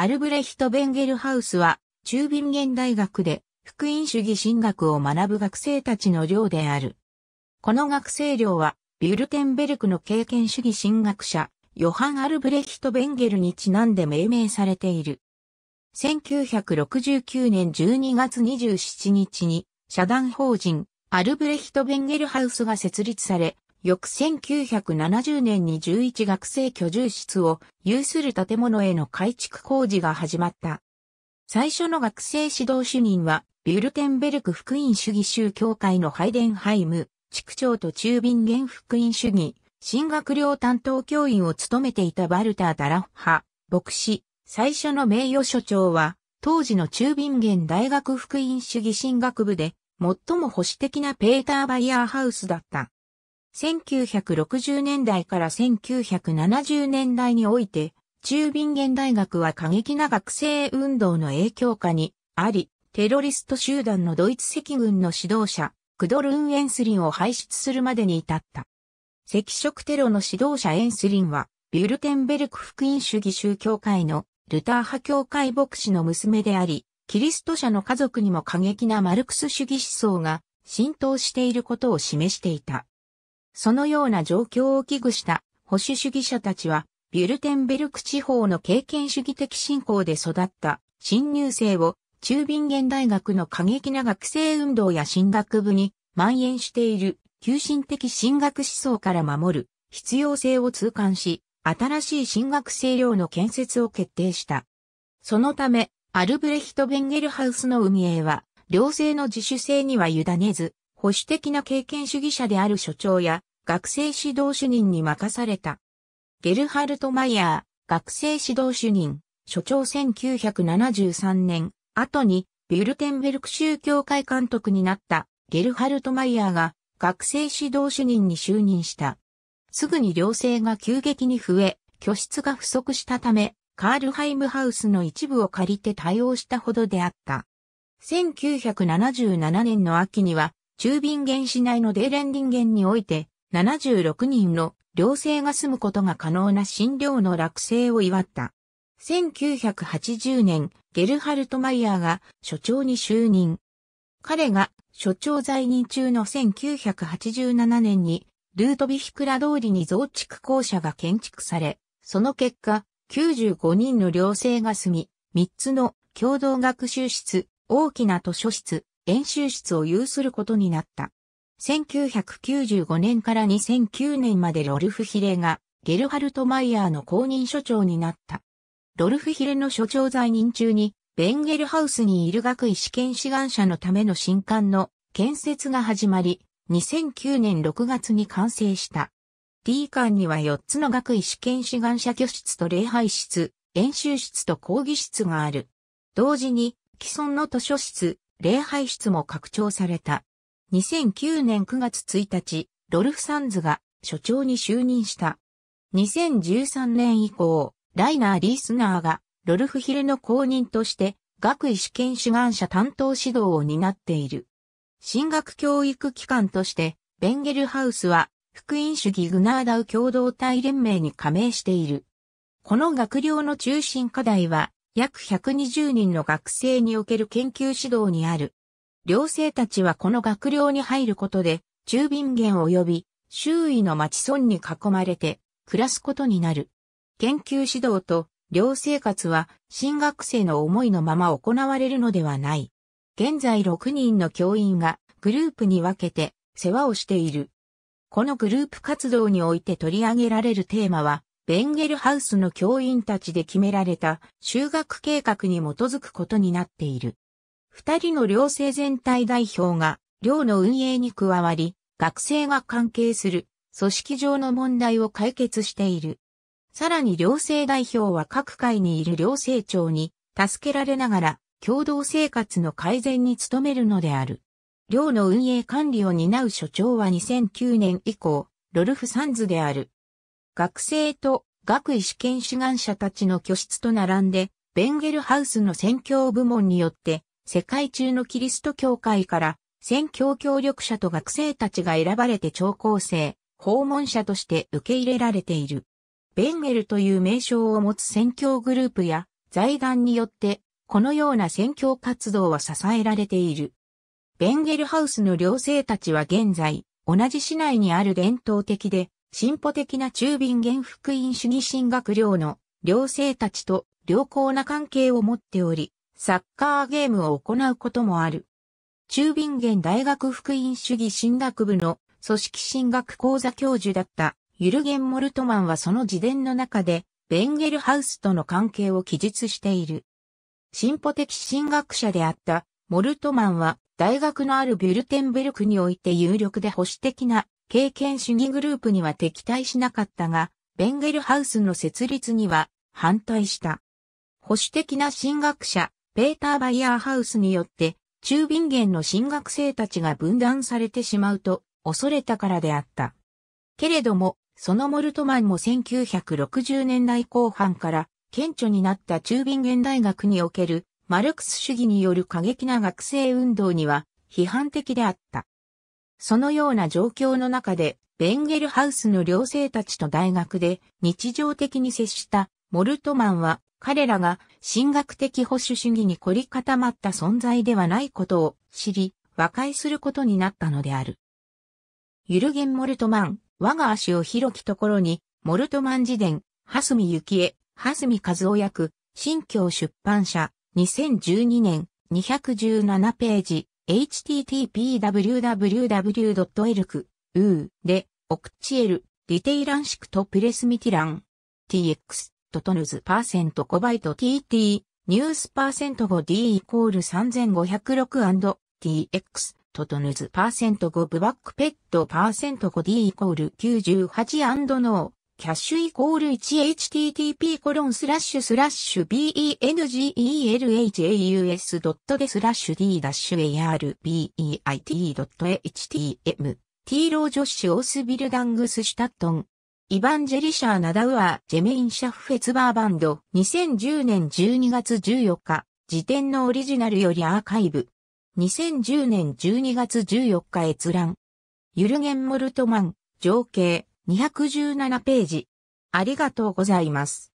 アルブレヒト・ベンゲルハウスは、中ビンゲン大学で、福音主義神学を学ぶ学生たちの寮である。この学生寮は、ビュルテンベルクの経験主義神学者、ヨハン・アルブレヒト・ベンゲルにちなんで命名されている。1969年12月27日に、社団法人、アルブレヒト・ベンゲルハウスが設立され、翌1970年に11学生居住室を有する建物への改築工事が始まった。最初の学生指導主任は、ビュルテンベルク福音主義宗教会のハイデンハイム、地区長と中便元福音主義、進学料担当教員を務めていたバルター・ダラッハ、牧師、最初の名誉所長は、当時の中便元大学福音主義進学部で、最も保守的なペーター・バイヤーハウスだった。1960年代から1970年代において、中便元大学は過激な学生運動の影響下にあり、テロリスト集団のドイツ赤軍の指導者、クドルン・エンスリンを排出するまでに至った。赤色テロの指導者エンスリンは、ビュルテンベルク福音主義宗教会のルター派教会牧師の娘であり、キリスト者の家族にも過激なマルクス主義思想が浸透していることを示していた。そのような状況を危惧した保守主義者たちは、ビュルテンベルク地方の経験主義的信仰で育った新入生を中瓶現大学の過激な学生運動や進学部に蔓延している急進的進学思想から守る必要性を痛感し、新しい進学生寮の建設を決定した。そのため、アルブレヒト・ベンゲルハウスの運営は、寮生の自主性には委ねず、保守的な経験主義者である所長や学生指導主任に任された。ゲルハルト・マイヤー、学生指導主任、所長1973年、後に、ビュルテンベルク州教会監督になったゲルハルト・マイヤーが学生指導主任に就任した。すぐに寮生が急激に増え、居室が不足したため、カールハイムハウスの一部を借りて対応したほどであった。1977年の秋には、中便原市内のデーレンディンゲンにおいて、76人の寮生が住むことが可能な診療の落成を祝った。1980年、ゲルハルト・マイヤーが所長に就任。彼が所長在任中の1987年に、ルートビヒクラ通りに増築校舎が建築され、その結果、95人の寮生が住み、3つの共同学習室、大きな図書室、演習室を有することになった。1995年から2009年までロルフ・ヒレがゲルハルト・マイヤーの公認所長になった。ロルフ・ヒレの所長在任中に、ベンゲルハウスにいる学位試験志願者のための新館の建設が始まり、2009年6月に完成した。D 館には4つの学位試験志願者居室と礼拝室、演習室と講義室がある。同時に、既存の図書室、礼拝室も拡張された。2009年9月1日、ロルフ・サンズが所長に就任した。2013年以降、ライナー・リースナーがロルフ・ヒレの公認として学位試験主眼者担当指導を担っている。進学教育機関として、ベンゲルハウスは福音主義グナーダウ共同体連盟に加盟している。この学寮の中心課題は、約120人の学生における研究指導にある、寮生たちはこの学寮に入ることで、中便源及び周囲の町村に囲まれて暮らすことになる。研究指導と寮生活は新学生の思いのまま行われるのではない。現在6人の教員がグループに分けて世話をしている。このグループ活動において取り上げられるテーマは、ベンゲルハウスの教員たちで決められた修学計画に基づくことになっている。二人の寮生全体代表が、寮の運営に加わり、学生が関係する、組織上の問題を解決している。さらに寮生代表は各界にいる寮生長に、助けられながら、共同生活の改善に努めるのである。寮の運営管理を担う所長は2009年以降、ロルフ・サンズである。学生と学位試験志願者たちの居室と並んで、ベンゲルハウスの選挙部門によって世界中のキリスト教会から宣教協力者と学生たちが選ばれて聴講生、訪問者として受け入れられている。ベンゲルという名称を持つ宣教グループや財団によって、このような宣教活動は支えられている。ベンゲルハウスの寮生たちは現在、同じ市内にある伝統的で、進歩的な中便元福音主義神学寮の寮生たちと良好な関係を持っており、サッカーゲームを行うこともある。中瓶元大学福音主義進学部の組織進学講座教授だったユルゲン・モルトマンはその自伝の中でベンゲルハウスとの関係を記述している。進歩的進学者であったモルトマンは大学のあるビュルテンベルクにおいて有力で保守的な経験主義グループには敵対しなかったが、ベンゲルハウスの設立には反対した。保守的な進学者ペーター・バイヤーハウスによって、中瓶源の新学生たちが分断されてしまうと恐れたからであった。けれども、そのモルトマンも1960年代後半から顕著になった中瓶源大学におけるマルクス主義による過激な学生運動には批判的であった。そのような状況の中で、ベンゲルハウスの寮生たちと大学で日常的に接したモルトマンは彼らが神学的保守主義に凝り固まった存在ではないことを知り、和解することになったのである。ユルゲン・モルトマン、我が足を広きところに、モルトマン自伝、スミ・ユキエ、ハスミ・カズオ役、新教出版社、2012年、217ページ、http://www.elk.u で、オクチエル、ディテイランシクとプレスミティラン、tx。トトヌズパーセントコバイト TT ニュースパーセント 5D イコール 3506&TX トトヌズパーセント5ブバックペットパーセント 5D イコール 98& ノーキャッシュイコール 1http コロンスラッシュスラッシュ bengelhaus.de スラッシュ d ダッシュ arbeit.htm ティーロージョッシュオースビルダングスシュタットンイヴァンジェリシャー・ナダウアー・ジェメイン・シャフ・フェツバーバンド、2010年12月14日、辞典のオリジナルよりアーカイブ。2010年12月14日閲覧。ユルゲン・モルトマン、情景、217ページ。ありがとうございます。